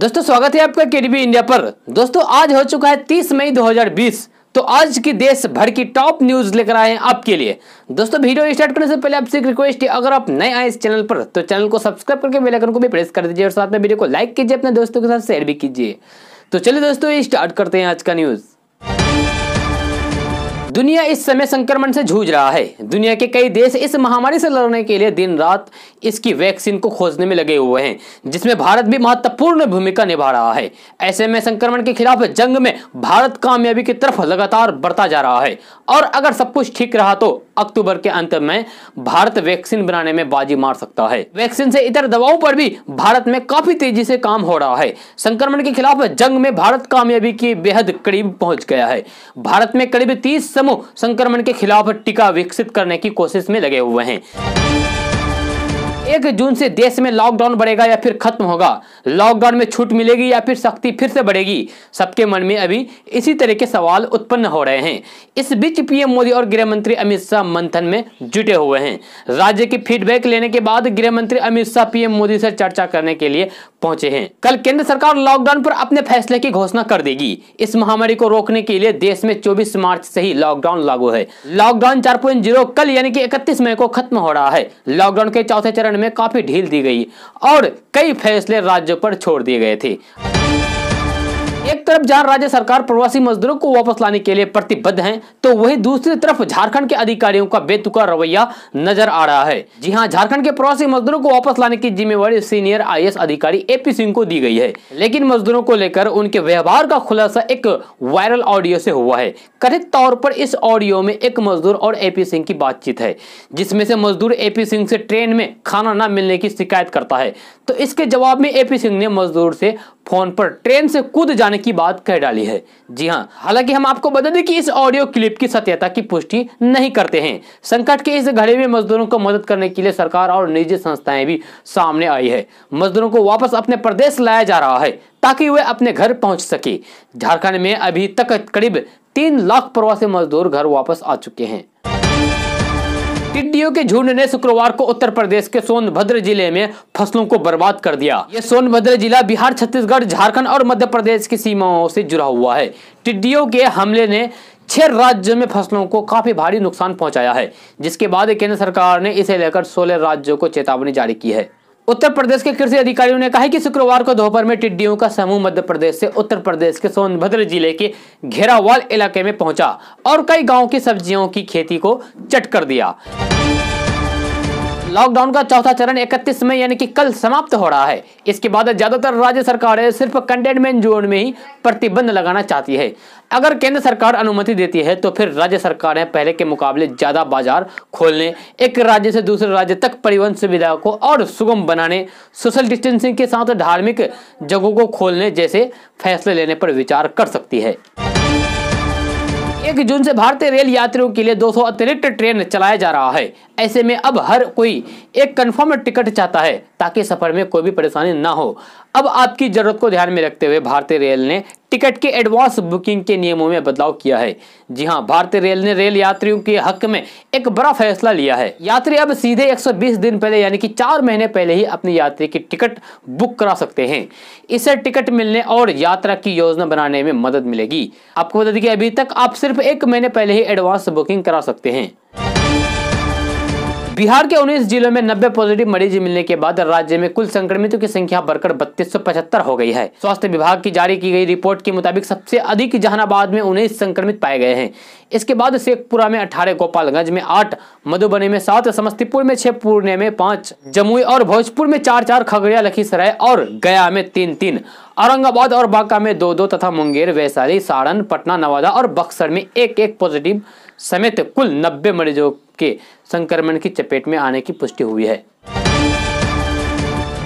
दोस्तों स्वागत है आपका केडीबी इंडिया पर दोस्तों आज हो चुका है 30 मई 2020 तो आज की देश भर की टॉप न्यूज लेकर आए हैं आपके लिए दोस्तों वीडियो स्टार्ट करने से पहले आपसे एक रिक्वेस्ट है अगर आप नए आए इस चैनल पर तो चैनल को सब्सक्राइब करके बेल आइकन को भी प्रेस कर दीजिए और साथ में वीडियो को लाइक कीजिए अपने दोस्तों के साथ शेयर भी कीजिए तो चलिए दोस्तों स्टार्ट करते हैं आज का न्यूज़ दुनिया इस समय संक्रमण से जूझ रहा है दुनिया के कई देश इस महामारी से लड़ने के लिए दिन रात इसकी वैक्सीन को खोजने में लगे हुए हैं जिसमें भारत भी महत्वपूर्ण भूमिका निभा रहा है ऐसे में संक्रमण के खिलाफ जंग में भारत कामयाबी की तरफ लगातार बढ़ता जा रहा है और अगर सब कुछ ठीक रहा तो अक्टूबर के अंत में भारत वैक्सीन बनाने में बाजी मार सकता है वैक्सीन से इतर दवाओं पर भी भारत में काफी तेजी से काम हो रहा है संक्रमण के खिलाफ जंग में भारत कामयाबी के बेहद करीब पहुंच गया है भारत में करीब तीस समूह संक्रमण के खिलाफ टीका विकसित करने की कोशिश में लगे हुए हैं एक जून से देश में लॉकडाउन बढ़ेगा या फिर खत्म होगा लॉकडाउन में छूट मिलेगी या फिर सख्ती फिर से बढ़ेगी सबके मन में अभी इसी तरह के सवाल उत्पन्न हो रहे हैं इस बीच पीएम मोदी और गृह मंत्री अमित शाह मंथन में जुटे हुए हैं राज्य की फीडबैक लेने के बाद गृह मंत्री अमित शाह पीएम मोदी से चर्चा करने के लिए पहुंचे हैं कल केंद्र सरकार लॉकडाउन पर अपने फैसले की घोषणा कर देगी इस महामारी को रोकने के लिए देश में 24 मार्च से ही लॉकडाउन लागू है लॉकडाउन 4.0 कल यानी कि 31 मई को खत्म हो रहा है लॉकडाउन के चौथे चरण में काफी ढील दी गई और कई फैसले राज्यों पर छोड़ दिए गए थे एक तरफ जहां राज्य सरकार प्रवासी मजदूरों को वापस लाने के लिए प्रतिबद्ध है तो वही दूसरी तरफ झारखंड के अधिकारियों का बेतुका रवैया नजर आ रहा है जी हाँ झारखंड के प्रवासी मजदूरों को वापस लाने की जिम्मेवारी सीनियर आई अधिकारी ए सिंह को दी गई है लेकिन मजदूरों को लेकर उनके व्यवहार का खुलासा एक वायरल ऑडियो से हुआ है कथित तौर पर इस ऑडियो में एक मजदूर और एपी सिंह की बातचीत है जिसमे से मजदूर एपी सिंह से ट्रेन में खाना न मिलने की शिकायत करता है तो इसके जवाब में एपी सिंह ने मजदूर से फोन पर ट्रेन से कूद जाने की बात कह डाली है जी हाँ हालांकि हम आपको बता दें कि इस ऑडियो क्लिप की सत्यता की पुष्टि नहीं करते हैं संकट के इस घड़े में मजदूरों को मदद करने के लिए सरकार और निजी संस्थाएं भी सामने आई है मजदूरों को वापस अपने प्रदेश लाया जा रहा है ताकि वे अपने घर पहुंच सके झारखंड में अभी तक करीब तीन लाख प्रवासी मजदूर घर वापस आ चुके हैं टिड्डियों के झुंड ने शुक्रवार को उत्तर प्रदेश के सोनभद्र जिले में फसलों को बर्बाद कर दिया ये सोनभद्र जिला बिहार छत्तीसगढ़ झारखंड और मध्य प्रदेश की सीमाओं से जुड़ा हुआ है टिड्डियों के हमले ने छह राज्यों में फसलों को काफी भारी नुकसान पहुंचाया है जिसके बाद केंद्र सरकार ने इसे लेकर सोलह राज्यों को चेतावनी जारी की है उत्तर प्रदेश के कृषि अधिकारियों ने कहा कि शुक्रवार को दोपहर में टिड्डियों का समूह मध्य प्रदेश से उत्तर प्रदेश के सोनभद्र जिले के घेरावाल इलाके में पहुंचा और कई गांव की सब्जियों की खेती को चट कर दिया लॉकडाउन का चौथा चरण 31 मई यानी कि कल समाप्त हो रहा है इसके बाद ज्यादातर राज्य सरकारें सिर्फ कंटेनमेंट जोन में ही प्रतिबंध लगाना चाहती है अगर केंद्र सरकार अनुमति देती है तो फिर राज्य सरकारें पहले के मुकाबले ज्यादा बाजार खोलने एक राज्य से दूसरे राज्य तक परिवहन सुविधा को और सुगम बनाने सोशल डिस्टेंसिंग के साथ धार्मिक जगहों को खोलने जैसे फैसले लेने पर विचार कर सकती है एक जून से भारतीय रेल यात्रियों के लिए 200 अतिरिक्त ट्रेन चलाया जा रहा है ऐसे में अब हर कोई एक कंफर्म टिकट चाहता है ताकि सफर में कोई भी परेशानी ना हो अब आपकी जरूरत को ध्यान में रखते हुए भारतीय रेल ने टिकट के एडवांस बुकिंग के नियमों में बदलाव किया है जी हां भारतीय रेल ने रेल यात्रियों के हक में एक बड़ा फैसला लिया है यात्री अब सीधे 120 दिन पहले यानी कि चार महीने पहले ही अपनी यात्री की टिकट बुक करा सकते हैं इससे टिकट मिलने और यात्रा की योजना बनाने में मदद मिलेगी आपको बता दें कि अभी तक आप सिर्फ एक महीने पहले ही एडवांस बुकिंग करा सकते हैं बिहार के उन्नीस जिलों में नब्बे पॉजिटिव मरीज मिलने के बाद राज्य में कुल संक्रमितों की संख्या बढ़कर बत्तीस हो गई है स्वास्थ्य विभाग की जारी की गई रिपोर्ट के मुताबिक सबसे अधिक जहानाबाद में उन्नीस संक्रमित पाए गए हैं इसके बाद शेखपुरा में अठारह गोपालगंज में आठ मधुबनी में सात समस्तीपुर में छह पूर्णिया में पांच जमुई और भोजपुर में चार चार खगड़िया लखीसराय और गया में तीन तीन औरंगाबाद और बांका में दो दो तथा मुंगेर वैशाली सारण पटना नवादा और बक्सर में एक एक पॉजिटिव समेत कुल 90 मरीजों के संक्रमण की चपेट में आने की पुष्टि हुई है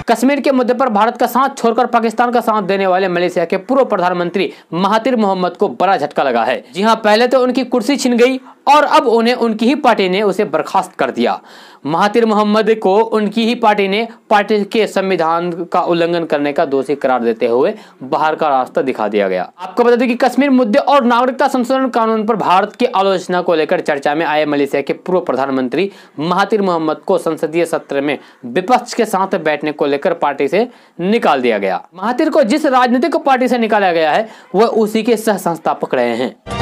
कश्मीर के मुद्दे पर भारत का साथ छोड़कर पाकिस्तान का साथ देने वाले मलेशिया के पूर्व प्रधानमंत्री महातिर मोहम्मद को बड़ा झटका लगा है जी हाँ पहले तो उनकी कुर्सी छिन गई और अब उन्हें उनकी ही पार्टी ने उसे बर्खास्त कर दिया महातिर मोहम्मद को उनकी ही पार्टी ने पार्टी के संविधान का उल्लंघन करने का दोषी करार देते हुए बाहर का रास्ता दिखा दिया गया आपको बता दें कि कश्मीर मुद्दे और नागरिकता संशोधन कानून पर भारत की आलोचना को लेकर चर्चा में आए मलेशिया के पूर्व प्रधानमंत्री महातिर मोहम्मद को संसदीय सत्र में विपक्ष के साथ बैठने को लेकर पार्टी से निकाल दिया गया महातिर को जिस राजनीतिक पार्टी से निकाला गया है वह उसी के सह संस्थापक रहे हैं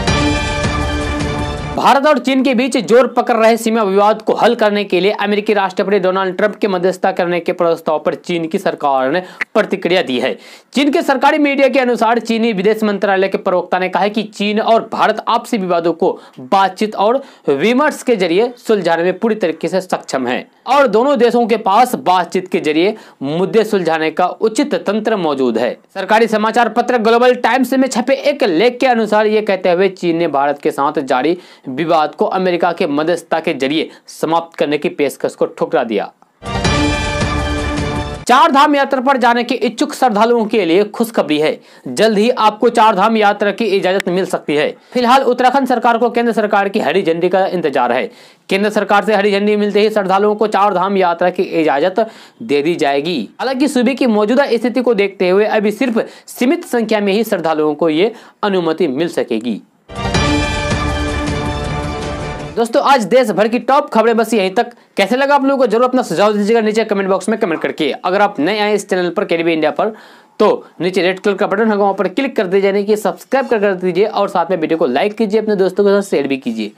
भारत और चीन के बीच जोर पकड़ रहे सीमा विवाद को हल करने के लिए अमेरिकी राष्ट्रपति डोनाल्ड ट्रंप के मध्यस्थता करने के प्रस्ताव पर चीन की सरकार ने प्रतिक्रिया दी है चीन के सरकारी मीडिया के अनुसार चीनी विदेश मंत्रालय के प्रवक्ता ने कहा है कि चीन और भारत आपसी विवादों को बातचीत और विमर्श के जरिए सुलझाने में पूरी तरीके से सक्षम है और दोनों देशों के पास बातचीत के जरिए मुद्दे सुलझाने का उचित तंत्र मौजूद है सरकारी समाचार पत्र ग्लोबल टाइम्स में छपे एक लेख के अनुसार ये कहते हुए चीन ने भारत के साथ जारी विवाद को अमेरिका के मध्यस्थता के जरिए समाप्त करने की पेशकश को ठुकरा दिया चार धाम यात्रा पर जाने के इच्छुक श्रद्धालुओं के लिए खुशखबरी है जल्द ही आपको चार धाम यात्रा की इजाजत मिल सकती है फिलहाल उत्तराखंड सरकार को केंद्र सरकार की हरी झंडी का इंतजार है केंद्र सरकार से हरी झंडी मिलते ही श्रद्धालुओं को चार धाम यात्रा की इजाजत दे दी जाएगी हालांकि सूबे की मौजूदा स्थिति को देखते हुए अभी सिर्फ सीमित संख्या में ही श्रद्धालुओं को ये अनुमति मिल सकेगी दोस्तों आज देश भर की टॉप खबरें बस यहीं तक कैसे लगा आप लोगों को जरूर अपना सुझाव दीजिएगा नीचे कमेंट बॉक्स में कमेंट करके अगर आप नए आए इस चैनल पर कैरिबी इंडिया पर तो नीचे रेड कलर का बटन होगा वहां पर क्लिक कर दीजिए यानी कि सब्सक्राइब कर कर दीजिए और साथ में वीडियो को लाइक कीजिए अपने दोस्तों के साथ शेयर भी कीजिए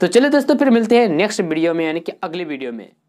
तो चलिए दोस्तों फिर मिलते हैं नेक्स्ट वीडियो में यानी कि अगली वीडियो में